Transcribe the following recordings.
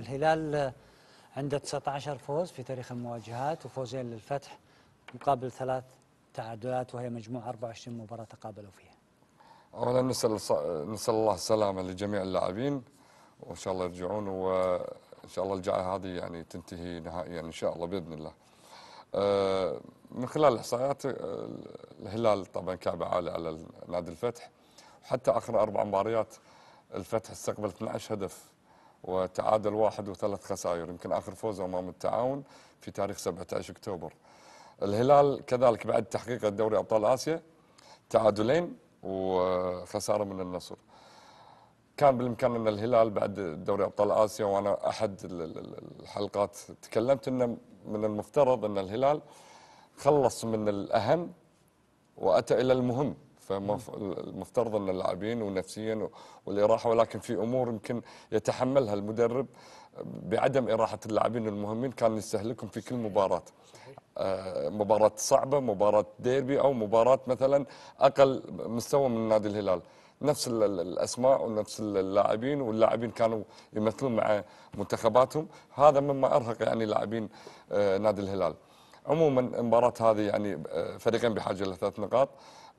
الهلال عنده 19 فوز في تاريخ المواجهات وفوزين للفتح مقابل ثلاث تعادلات وهي مجموع 24 مباراة تقابلوا فيها أولا نسأل, نسأل الله السلامة لجميع اللاعبين وإن شاء الله يرجعون وإن شاء الله الجعة هذه يعني تنتهي نهائيا إن شاء الله بإذن الله أه، من خلال الإحصائيات أه، الهلال طبعا كعبة عاليه على نادي الفتح وحتى آخر أربع مباريات الفتح استقبل 12 هدف وتعادل واحد وثلاث خسائر يمكن آخر فوز أمام التعاون في تاريخ 17 أكتوبر الهلال كذلك بعد تحقيق دوري أبطال آسيا تعادلين وخسارة من النصر كان بالامكان ان الهلال بعد دوري ابطال اسيا وانا احد الحلقات تكلمت انه من المفترض ان الهلال خلص من الاهم واتى الى المهم فمفترض نعم. اللاعبين ونفسيا والاراحه ولكن في امور يمكن يتحملها المدرب بعدم اراحه اللاعبين المهمين كان يستهلكهم في كل مباراه. آه، مباراه صعبه، مباراه ديربي او مباراه مثلا اقل مستوى من نادي الهلال. نفس الاسماء ونفس اللاعبين واللاعبين كانوا يمثلون مع منتخباتهم، هذا مما ارهق يعني لاعبين آه، نادي الهلال. عموما المباراة هذه يعني آه، فريقين بحاجة لثلاث نقاط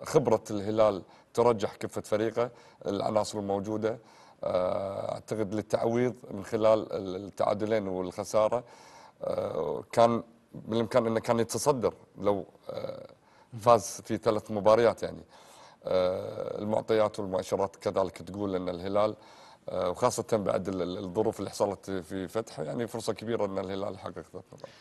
خبرة الهلال ترجح كفة فريقه العناصر الموجودة آه، أعتقد للتعويض من خلال التعادلين والخسارة آه، كان بالإمكان أنه كان يتصدر لو فاز في ثلاث مباريات يعني المعطيات والمؤشرات كذلك تقول أن الهلال وخاصة بعد الظروف اللي حصلت في فتح يعني فرصة كبيرة أن الهلال يحقق ثلاث نقاط